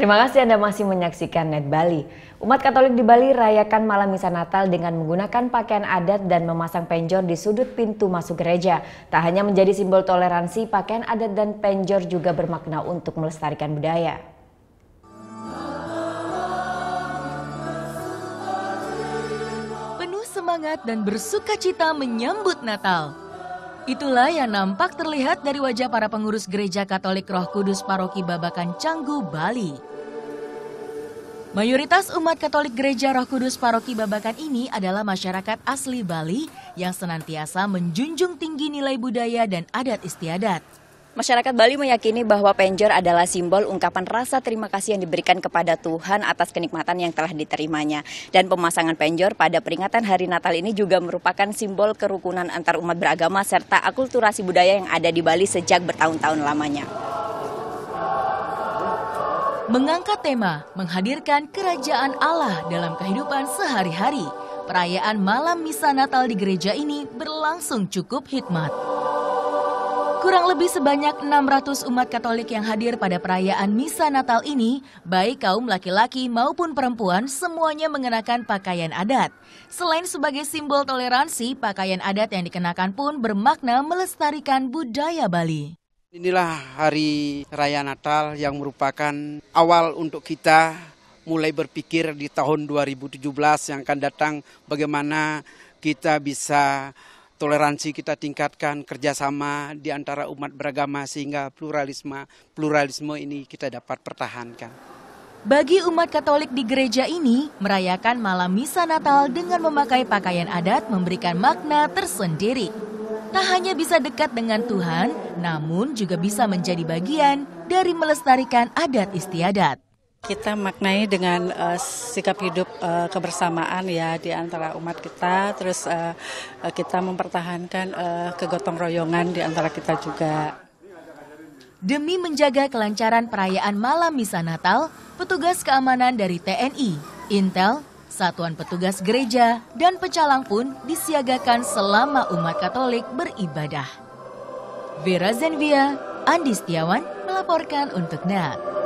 Terima kasih Anda masih menyaksikan Net Bali. Umat Katolik di Bali rayakan malam misa Natal dengan menggunakan pakaian adat dan memasang penjor di sudut pintu masuk gereja. Tak hanya menjadi simbol toleransi, pakaian adat dan penjor juga bermakna untuk melestarikan budaya. Penuh semangat dan bersuka cita menyambut Natal. Itulah yang nampak terlihat dari wajah para pengurus Gereja Katolik Roh Kudus Paroki Babakan Canggu, Bali. Mayoritas umat Katolik Gereja Roh Kudus Paroki Babakan ini adalah masyarakat asli Bali yang senantiasa menjunjung tinggi nilai budaya dan adat istiadat. Masyarakat Bali meyakini bahwa penjor adalah simbol ungkapan rasa terima kasih yang diberikan kepada Tuhan atas kenikmatan yang telah diterimanya. Dan pemasangan penjor pada peringatan Hari Natal ini juga merupakan simbol kerukunan antar umat beragama serta akulturasi budaya yang ada di Bali sejak bertahun-tahun lamanya. Mengangkat tema, menghadirkan kerajaan Allah dalam kehidupan sehari-hari. Perayaan malam misa Natal di gereja ini berlangsung cukup hikmat. Kurang lebih sebanyak 600 umat Katolik yang hadir pada perayaan Misa Natal ini, baik kaum laki-laki maupun perempuan, semuanya mengenakan pakaian adat. Selain sebagai simbol toleransi, pakaian adat yang dikenakan pun bermakna melestarikan budaya Bali. Inilah hari raya Natal yang merupakan awal untuk kita mulai berpikir di tahun 2017 yang akan datang bagaimana kita bisa toleransi kita tingkatkan, kerjasama di antara umat beragama sehingga pluralisme pluralisme ini kita dapat pertahankan. Bagi umat Katolik di gereja ini, merayakan malam misa Natal dengan memakai pakaian adat memberikan makna tersendiri. Tak hanya bisa dekat dengan Tuhan, namun juga bisa menjadi bagian dari melestarikan adat istiadat. Kita maknai dengan uh, sikap hidup uh, kebersamaan ya di antara umat kita, terus uh, kita mempertahankan uh, kegotong royongan di antara kita juga. Demi menjaga kelancaran perayaan malam misa Natal, petugas keamanan dari TNI, Intel, Satuan petugas gereja dan pecalang pun disiagakan selama umat Katolik beribadah. Vera Zenvia, Andi Setiawan melaporkan untuk NET.